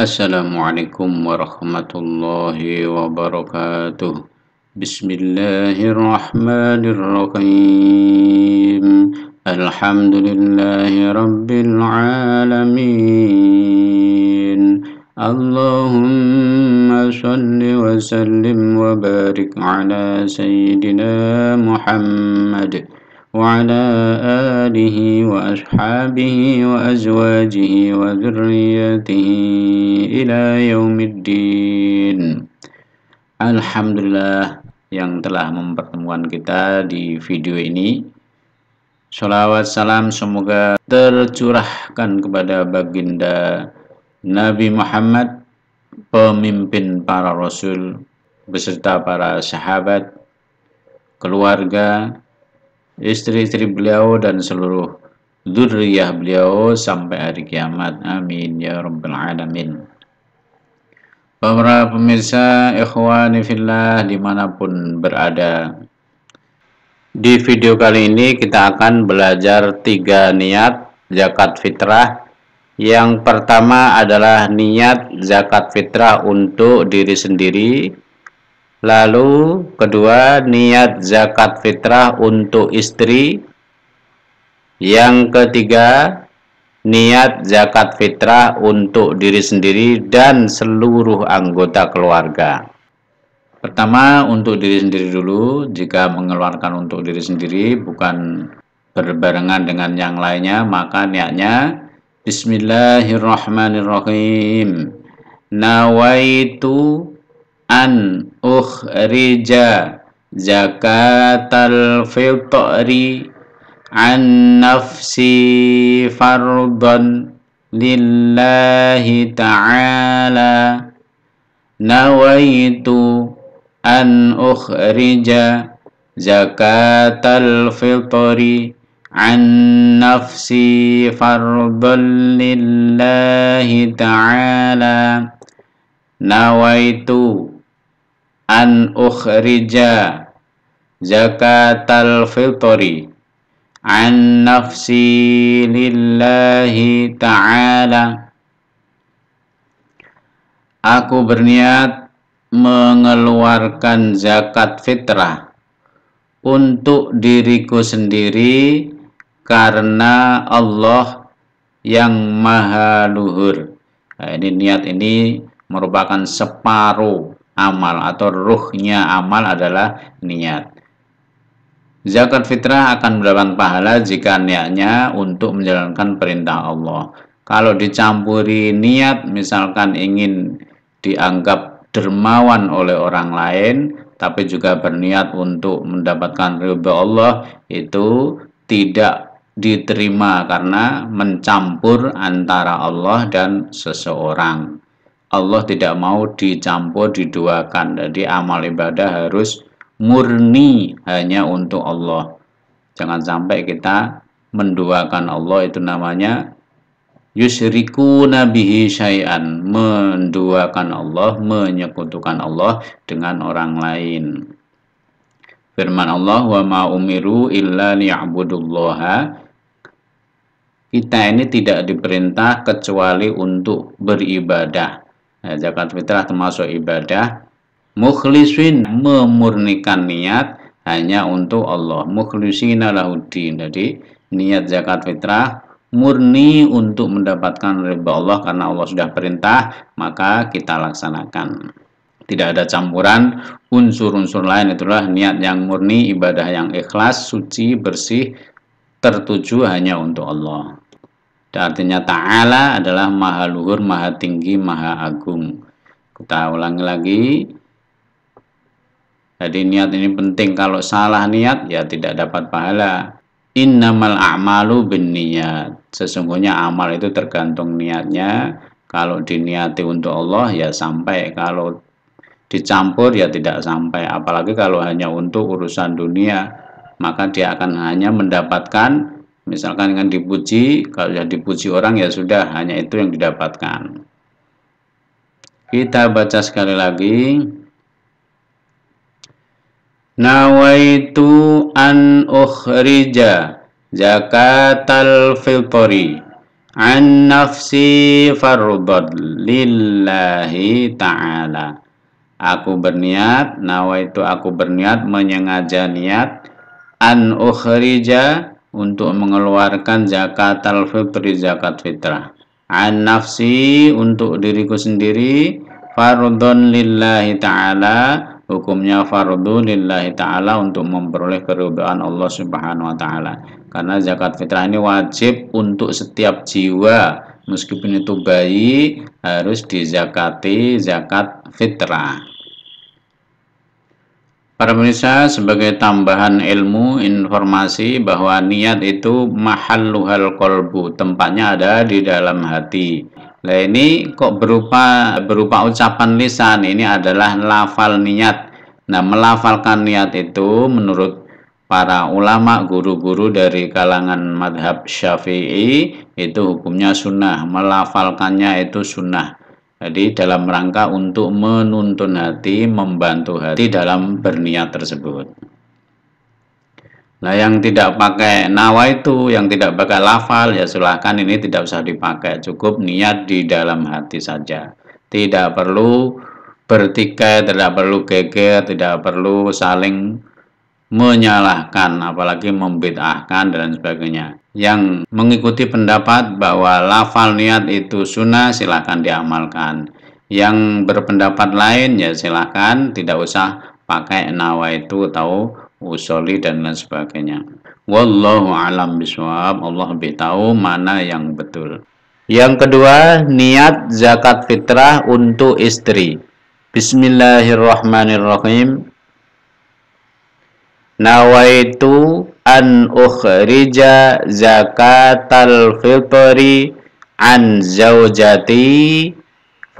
السلام عليكم ورحمة الله وبركاته بسم الله الرحمن الرحيم الحمد لله رب العالمين اللهم صل وسلم وبارك على سيدنا محمد وعلى آله وأصحابه وأزواجه وذريته إلى يوم الدين Alhamdulillah yang telah mempertemukan kita di video ini Salawat salam semoga tercurahkan kepada baginda Nabi Muhammad pemimpin para rasul beserta para sahabat keluarga istri-istri beliau dan seluruh zuriyah beliau sampai hari kiamat. Amin ya rabbal alamin. Para pemirsa ikhwani fillah dimanapun berada Di video kali ini kita akan belajar tiga niat zakat fitrah Yang pertama adalah niat zakat fitrah untuk diri sendiri Lalu kedua niat zakat fitrah untuk istri. Yang ketiga niat zakat fitrah untuk diri sendiri dan seluruh anggota keluarga. Pertama untuk diri sendiri dulu, jika mengeluarkan untuk diri sendiri bukan berbarengan dengan yang lainnya, maka niatnya Bismillahirrahmanirrahim. Nawaitu an ukhrija zakatal fitri an nafsi fardhan lillahi ta'ala nawaitu an ukhrija zakatal fitri an nafsi fardhan lillahi ta'ala nawaitu an ukhrija zakatal fitri an nafsi lillahi ta'ala Aku berniat mengeluarkan zakat fitrah untuk diriku sendiri karena Allah yang maha luhur. Nah, ini niat ini merupakan separuh amal atau ruhnya amal adalah niat. Zakat fitrah akan mendapat pahala jika niatnya untuk menjalankan perintah Allah. Kalau dicampuri niat, misalkan ingin dianggap dermawan oleh orang lain, tapi juga berniat untuk mendapatkan ridho Allah, itu tidak diterima karena mencampur antara Allah dan seseorang. Allah tidak mau dicampur diduakan. Jadi amal ibadah harus murni hanya untuk Allah. Jangan sampai kita menduakan Allah itu namanya yusriku nabihi syai'an menduakan Allah menyekutukan Allah dengan orang lain firman Allah wa ma umiru illa liya'budullaha kita ini tidak diperintah kecuali untuk beribadah ya, zakat fitrah termasuk ibadah mukhlisin memurnikan niat hanya untuk Allah mukhlisina lahuddin jadi niat zakat fitrah murni untuk mendapatkan ridha Allah karena Allah sudah perintah maka kita laksanakan tidak ada campuran unsur-unsur lain itulah niat yang murni ibadah yang ikhlas suci bersih tertuju hanya untuk Allah dan artinya ta'ala adalah maha luhur, maha tinggi, maha agung. Kita ulangi lagi. Jadi niat ini penting. Kalau salah niat ya tidak dapat pahala. Innamal a'malu bin niat. Sesungguhnya amal itu tergantung niatnya. Kalau diniati untuk Allah ya sampai. Kalau dicampur ya tidak sampai. Apalagi kalau hanya untuk urusan dunia. Maka dia akan hanya mendapatkan Misalkan dengan dipuji, kalau sudah ya dipuji orang ya sudah, hanya itu yang didapatkan. Kita baca sekali lagi. Nawaitu an ukhrija zakatal fitri an nafsi farbad lillahi ta'ala. Aku berniat, nawaitu aku berniat, menyengaja niat, an ukhrija untuk mengeluarkan zakat al-fitri zakat fitrah an nafsi untuk diriku sendiri fardun lillahi ta'ala hukumnya fardu lillahi ta'ala untuk memperoleh keridhaan Allah subhanahu wa ta'ala karena zakat fitrah ini wajib untuk setiap jiwa meskipun itu bayi harus dizakati zakat fitrah Para pemirsa, sebagai tambahan ilmu informasi bahwa niat itu mahal luhal kolbu, tempatnya ada di dalam hati. Nah ini kok berupa berupa ucapan lisan, ini adalah lafal niat. Nah melafalkan niat itu menurut para ulama guru-guru dari kalangan madhab syafi'i itu hukumnya sunnah, melafalkannya itu sunnah. Jadi dalam rangka untuk menuntun hati, membantu hati dalam berniat tersebut. Nah yang tidak pakai nawa itu, yang tidak pakai lafal, ya silahkan ini tidak usah dipakai. Cukup niat di dalam hati saja. Tidak perlu bertikai, tidak perlu geger, tidak perlu saling menyalahkan, apalagi membid'ahkan dan sebagainya. Yang mengikuti pendapat bahwa lafal niat itu sunnah silahkan diamalkan. Yang berpendapat lain ya silahkan tidak usah pakai nawa itu tahu usoli dan lain sebagainya. Wallahu alam biswab, Allah lebih tahu mana yang betul. Yang kedua, niat zakat fitrah untuk istri. Bismillahirrahmanirrahim nawaitu an ukhrija zakatal fitri an zaujati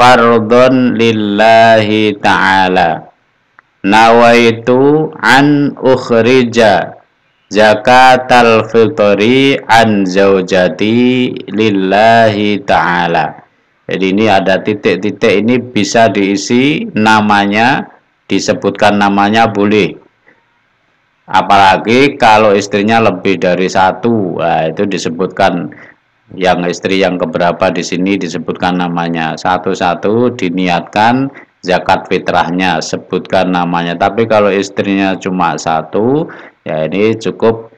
fardun lillahi ta'ala nawaitu an ukhrija zakatal fitri an zaujati lillahi ta'ala jadi ini ada titik-titik ini bisa diisi namanya disebutkan namanya boleh apalagi kalau istrinya lebih dari satu nah, itu disebutkan yang istri yang keberapa di sini disebutkan namanya satu-satu diniatkan zakat fitrahnya sebutkan namanya tapi kalau istrinya cuma satu ya ini cukup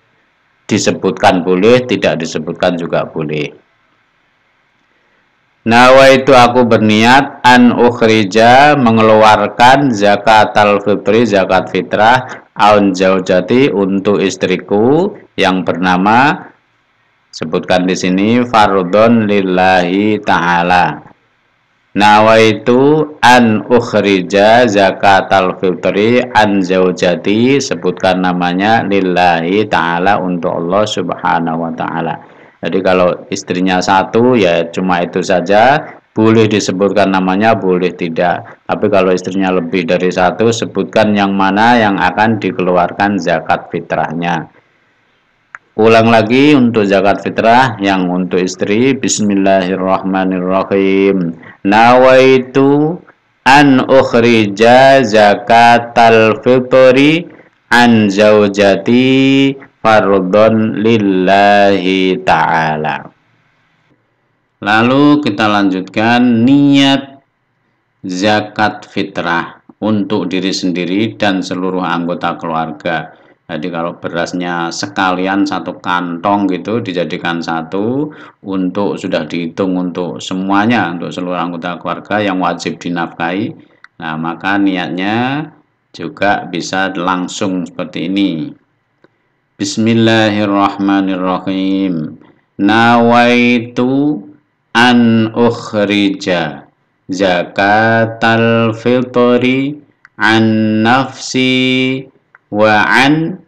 disebutkan boleh tidak disebutkan juga boleh nah, itu aku berniat an ukhrija mengeluarkan zakat al fitri zakat fitrah aun jaujati untuk istriku yang bernama sebutkan di sini Farudon lillahi taala nawaitu an ukhrija zakatal fitri an zaujati sebutkan namanya lillahi taala untuk Allah subhanahu wa taala jadi kalau istrinya satu ya cuma itu saja boleh disebutkan namanya boleh tidak tapi kalau istrinya lebih dari satu sebutkan yang mana yang akan dikeluarkan zakat fitrahnya ulang lagi untuk zakat fitrah yang untuk istri bismillahirrahmanirrahim nawaitu an ukhrija al fitri an zaujati fardun lillahi ta'ala Lalu kita lanjutkan niat zakat fitrah untuk diri sendiri dan seluruh anggota keluarga. Jadi kalau berasnya sekalian satu kantong gitu dijadikan satu untuk sudah dihitung untuk semuanya untuk seluruh anggota keluarga yang wajib dinafkahi. Nah, maka niatnya juga bisa langsung seperti ini. Bismillahirrahmanirrahim. Nawaitu an ukhrija zakatal fitri an nafsi wa an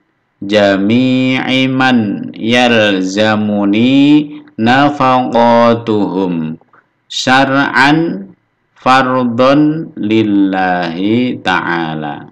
jami'i man yalzamuni nafaqatuhum syar'an fardun lillahi ta'ala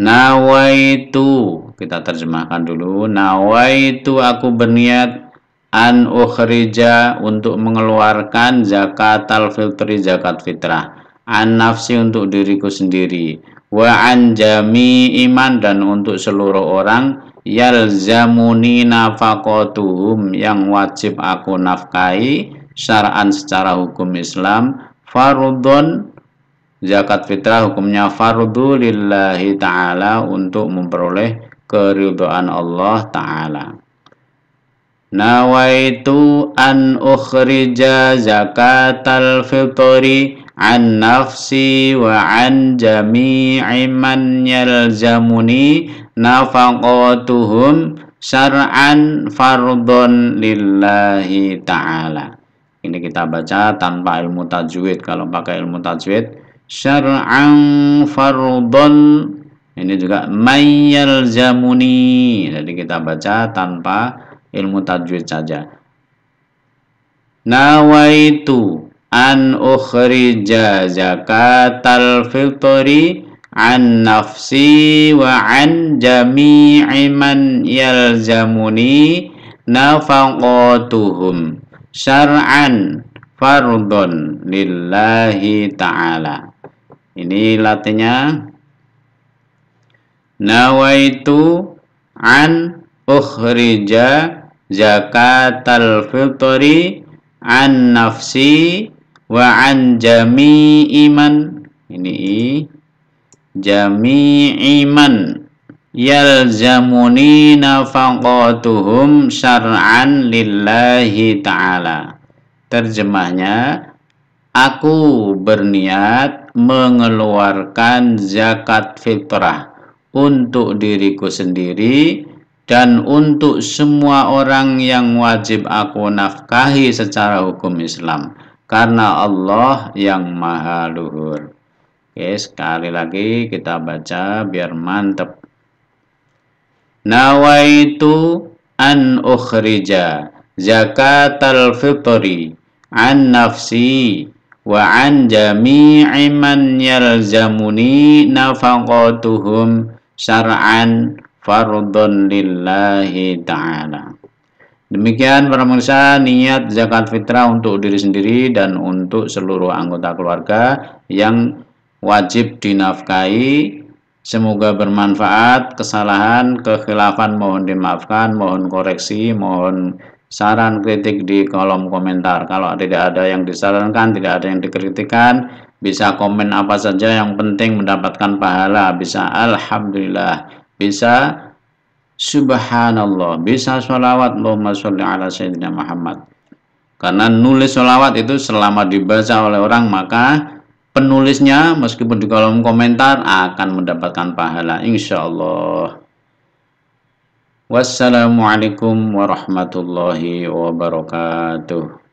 nawaitu kita terjemahkan dulu nawaitu aku berniat an ukhrija untuk mengeluarkan zakat al filtri zakat fitrah an nafsi untuk diriku sendiri wa an jami iman dan untuk seluruh orang yalzamuni nafakotuhum yang wajib aku nafkahi syara'an secara hukum Islam farudun zakat fitrah hukumnya fardu lillahi ta'ala untuk memperoleh keridhaan Allah ta'ala nawaitu an ukhrija zakatal fitri an nafsi wa an jami'i man yalzamuni nafaqatuhum syar'an fardun lillahi ta'ala ini kita baca tanpa ilmu tajwid kalau pakai ilmu tajwid syar'an fardun ini juga jamuni. jadi kita baca tanpa ilmu tajwid saja. Nawaitu an ukhrija zakatal fitri an nafsi wa an jami'i man yalzamuni nafaqatuhum syar'an fardun lillahi ta'ala ini latihnya nawaitu an ukhrija Zakat al fitri an nafsi wa an jami iman ini i jami iman yal-jamuni zamuni nafaqatuhum syar'an lillahi ta'ala terjemahnya aku berniat mengeluarkan zakat fitrah untuk diriku sendiri dan untuk semua orang yang wajib aku nafkahi secara hukum Islam karena Allah yang maha luhur oke sekali lagi kita baca biar mantep nawaitu an ukhrija zakat al-fitri an nafsi wa an jami'i man yalzamuni nafaqatuhum syar'an fardun lillahi ta'ala demikian para pemirsa niat zakat fitrah untuk diri sendiri dan untuk seluruh anggota keluarga yang wajib dinafkahi Semoga bermanfaat, kesalahan, kekhilafan mohon dimaafkan, mohon koreksi, mohon saran kritik di kolom komentar. Kalau tidak ada yang disarankan, tidak ada yang dikritikan, bisa komen apa saja yang penting mendapatkan pahala, bisa alhamdulillah bisa subhanallah, bisa sholawat Allahumma sholli ala sayyidina Muhammad. Karena nulis sholawat itu selama dibaca oleh orang maka penulisnya meskipun di kolom komentar akan mendapatkan pahala insyaallah. Wassalamualaikum warahmatullahi wabarakatuh.